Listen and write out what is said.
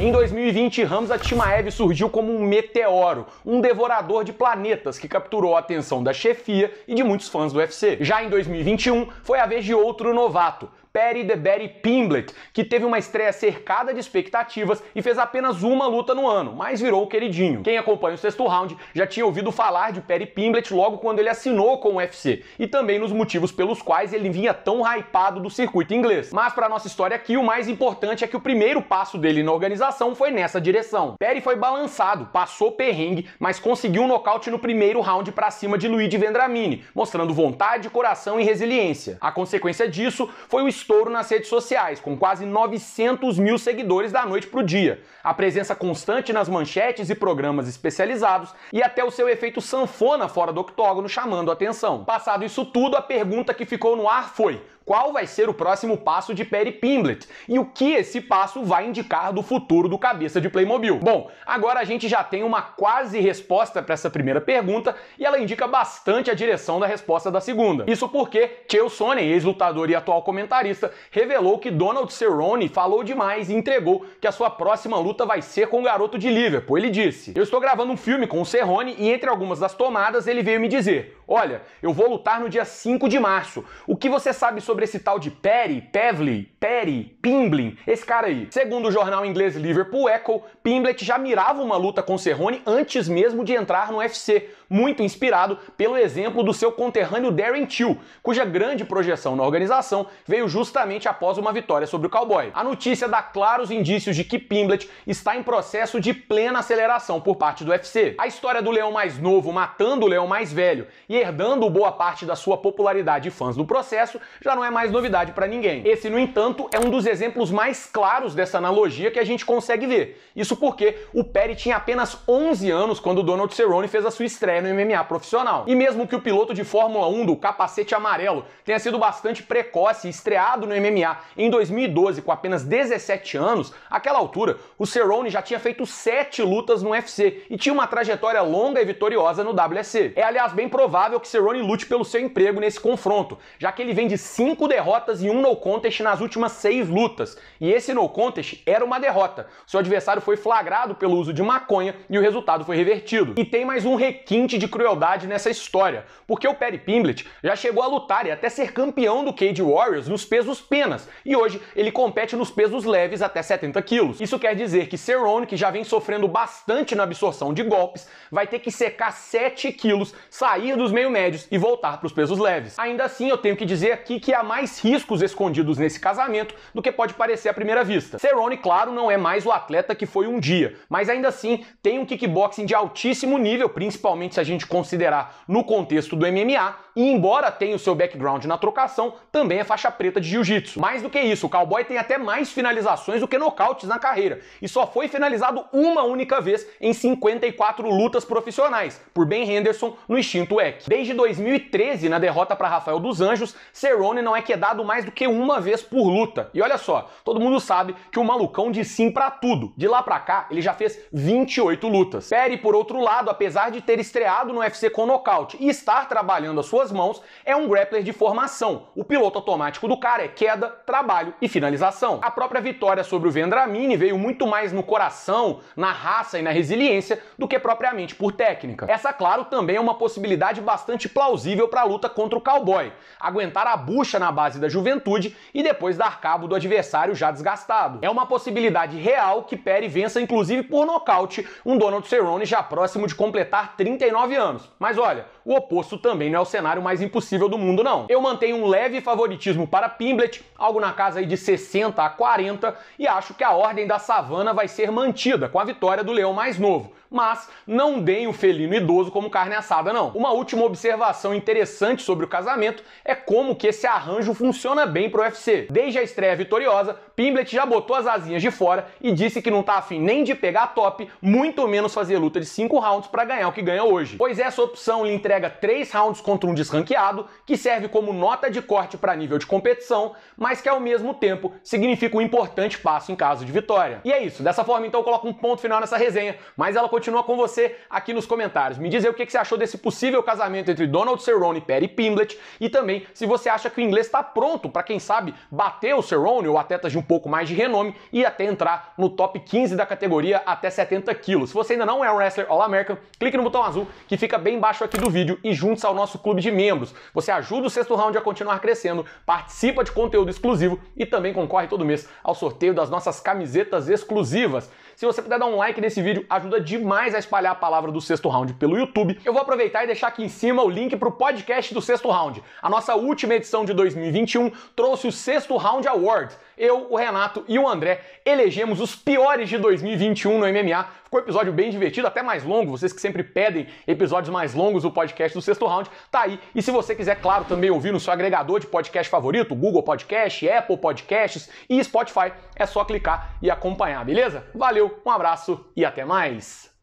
Em 2020, Ramza Timaev surgiu como um meteoro, um devorador de planetas que capturou a atenção da chefia e de muitos fãs do UFC. Já em 2021, foi a vez de outro novato, Perry The Betty Pimblett, que teve uma estreia cercada de expectativas e fez apenas uma luta no ano, mas virou o queridinho. Quem acompanha o sexto round já tinha ouvido falar de Perry Pimblett logo quando ele assinou com o UFC e também nos motivos pelos quais ele vinha tão hypado do circuito inglês. Mas para nossa história aqui, o mais importante é que o primeiro passo dele na organização foi nessa direção. Perry foi balançado, passou perrengue, mas conseguiu um nocaute no primeiro round para cima de Luigi Vendramini, mostrando vontade, coração e resiliência. A consequência disso foi o estouro nas redes sociais, com quase 900 mil seguidores da noite para o dia, a presença constante nas manchetes e programas especializados e até o seu efeito sanfona fora do octógono chamando atenção. Passado isso tudo, a pergunta que ficou no ar foi: qual vai ser o próximo passo de Perry Pimblett e o que esse passo vai indicar do futuro do cabeça de Playmobil. Bom, agora a gente já tem uma quase resposta para essa primeira pergunta e ela indica bastante a direção da resposta da segunda. Isso porque Chael Sonnen, ex-lutador e atual comentarista, revelou que Donald Cerrone falou demais e entregou que a sua próxima luta vai ser com o garoto de Liverpool. Ele disse: Eu estou gravando um filme com o Cerrone e entre algumas das tomadas ele veio me dizer. Olha, eu vou lutar no dia 5 de março. O que você sabe sobre esse tal de Perry, Pevley, Perry, Pimblin, esse cara aí? Segundo o jornal inglês Liverpool Echo, Pimblett já mirava uma luta com Cerrone antes mesmo de entrar no UFC, muito inspirado pelo exemplo do seu conterrâneo Darren Till, cuja grande projeção na organização veio justamente após uma vitória sobre o Cowboy. A notícia dá claros indícios de que Pimblett está em processo de plena aceleração por parte do UFC. A história do leão mais novo matando o leão mais velho e e herdando boa parte da sua popularidade e fãs do processo, já não é mais novidade para ninguém. Esse, no entanto, é um dos exemplos mais claros dessa analogia que a gente consegue ver. Isso porque o Perry tinha apenas 11 anos quando Donald Cerrone fez a sua estreia no MMA profissional. E mesmo que o piloto de Fórmula 1 do capacete amarelo tenha sido bastante precoce e estreado no MMA em 2012 com apenas 17 anos, àquela altura o Cerrone já tinha feito 7 lutas no UFC e tinha uma trajetória longa e vitoriosa no WSC. É aliás bem provável provável que Cerrone lute pelo seu emprego nesse confronto, já que ele vem de cinco derrotas e um no contest nas últimas seis lutas. E esse no contest era uma derrota. Seu adversário foi flagrado pelo uso de maconha e o resultado foi revertido. E tem mais um requinte de crueldade nessa história, porque o Perry Pimblett já chegou a lutar e até ser campeão do Cage Warriors nos pesos penas, e hoje ele compete nos pesos leves até 70 quilos. Isso quer dizer que Cerrone, que já vem sofrendo bastante na absorção de golpes, vai ter que secar 7 quilos, sair dos meio médios e voltar para os pesos leves. Ainda assim, eu tenho que dizer aqui que há mais riscos escondidos nesse casamento do que pode parecer à primeira vista. Cerrone, claro, não é mais o atleta que foi um dia, mas ainda assim tem um kickboxing de altíssimo nível, principalmente se a gente considerar no contexto do MMA, e embora tenha o seu background na trocação, também é faixa preta de jiu-jitsu. Mais do que isso, o cowboy tem até mais finalizações do que nocautes na carreira, e só foi finalizado uma única vez em 54 lutas profissionais, por Ben Henderson no Instinto EC. Desde 2013, na derrota para Rafael dos Anjos, Cerrone não é quedado é mais do que uma vez por luta. E olha só, todo mundo sabe que o malucão diz sim para tudo. De lá para cá, ele já fez 28 lutas. Perry, por outro lado, apesar de ter estreado no UFC com nocaute e estar trabalhando as suas mãos, é um grappler de formação. O piloto automático do cara é queda, trabalho e finalização. A própria vitória sobre o Vendramini veio muito mais no coração, na raça e na resiliência do que propriamente por técnica. Essa, claro, também é uma possibilidade bastante plausível para a luta contra o cowboy, aguentar a bucha na base da juventude e depois dar cabo do adversário já desgastado. É uma possibilidade real que Perry vença, inclusive por nocaute, um Donald Cerrone já próximo de completar 39 anos. Mas olha, o oposto também não é o cenário mais impossível do mundo, não. Eu mantenho um leve favoritismo para Pimblet, algo na casa de 60 a 40, e acho que a ordem da savana vai ser mantida com a vitória do leão mais novo, mas não deem o felino idoso como carne assada, não. Uma última observação interessante sobre o casamento é como que esse arranjo funciona bem pro UFC. Desde a estreia vitoriosa, Pimblet já botou as asinhas de fora e disse que não tá afim nem de pegar top, muito menos fazer luta de 5 rounds para ganhar o que ganha hoje. Pois essa opção lhe entrega 3 rounds contra um desranqueado, que serve como nota de corte para nível de competição, mas que ao mesmo tempo significa um importante passo em caso de vitória. E é isso, dessa forma então eu coloco um ponto final nessa resenha, mas ela continua continua com você aqui nos comentários. Me diz aí o que você achou desse possível casamento entre Donald Cerrone, e Perry Pimblett e também se você acha que o inglês está pronto para, quem sabe, bater o Cerrone ou atletas de um pouco mais de renome e até entrar no top 15 da categoria até 70 quilos. Se você ainda não é um wrestler All-American, clique no botão azul que fica bem embaixo aqui do vídeo e junte-se ao nosso clube de membros. Você ajuda o sexto round a continuar crescendo, participa de conteúdo exclusivo e também concorre todo mês ao sorteio das nossas camisetas exclusivas. Se você puder dar um like nesse vídeo, ajuda demais a espalhar a palavra do sexto round pelo YouTube. Eu vou aproveitar e deixar aqui em cima o link para o podcast do sexto round. A nossa última edição de 2021 trouxe o sexto round Award eu, o Renato e o André elegemos os piores de 2021 no MMA. Ficou um episódio bem divertido, até mais longo. Vocês que sempre pedem episódios mais longos, do podcast do sexto round tá aí. E se você quiser, claro, também ouvir no seu agregador de podcast favorito, Google Podcast, Apple Podcasts e Spotify, é só clicar e acompanhar, beleza? Valeu, um abraço e até mais!